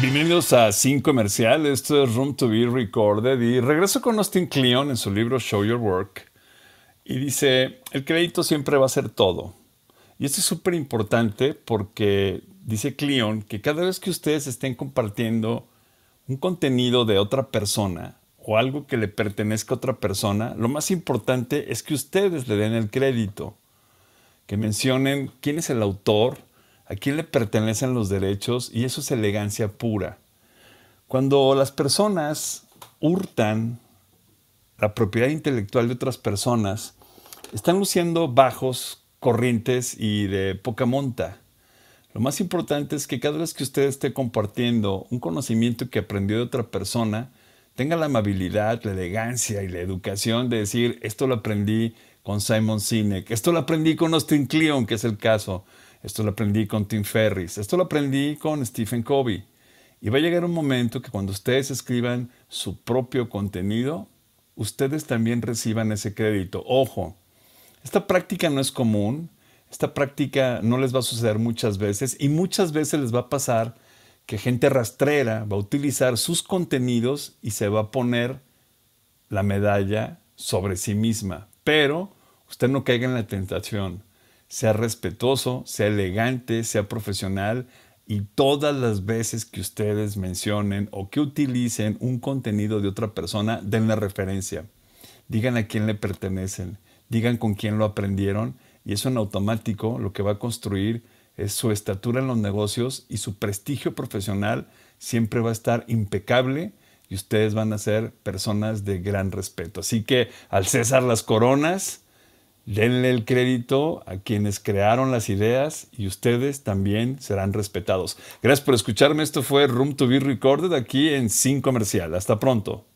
Bienvenidos a Sin Comercial, esto es Room to Be Recorded y regreso con Austin Kleon en su libro Show Your Work y dice, el crédito siempre va a ser todo. Y esto es súper importante porque dice cleon que cada vez que ustedes estén compartiendo un contenido de otra persona o algo que le pertenezca a otra persona, lo más importante es que ustedes le den el crédito, que mencionen quién es el autor, a quién le pertenecen los derechos y eso es elegancia pura. Cuando las personas hurtan la propiedad intelectual de otras personas, están luciendo bajos, corrientes y de poca monta. Lo más importante es que cada vez que usted esté compartiendo un conocimiento que aprendió de otra persona, tenga la amabilidad, la elegancia y la educación de decir, esto lo aprendí con Simon Sinek, esto lo aprendí con Austin Kleon, que es el caso, esto lo aprendí con Tim Ferriss, Esto lo aprendí con Stephen Covey. Y va a llegar un momento que cuando ustedes escriban su propio contenido, ustedes también reciban ese crédito. Ojo, esta práctica no es común. Esta práctica no les va a suceder muchas veces y muchas veces les va a pasar que gente rastrera va a utilizar sus contenidos y se va a poner la medalla sobre sí misma. Pero usted no caiga en la tentación sea respetuoso, sea elegante, sea profesional y todas las veces que ustedes mencionen o que utilicen un contenido de otra persona, den la referencia. Digan a quién le pertenecen, digan con quién lo aprendieron y eso en automático lo que va a construir es su estatura en los negocios y su prestigio profesional siempre va a estar impecable y ustedes van a ser personas de gran respeto. Así que al César las coronas Denle el crédito a quienes crearon las ideas y ustedes también serán respetados. Gracias por escucharme. Esto fue Room to Be Recorded aquí en Sin Comercial. Hasta pronto.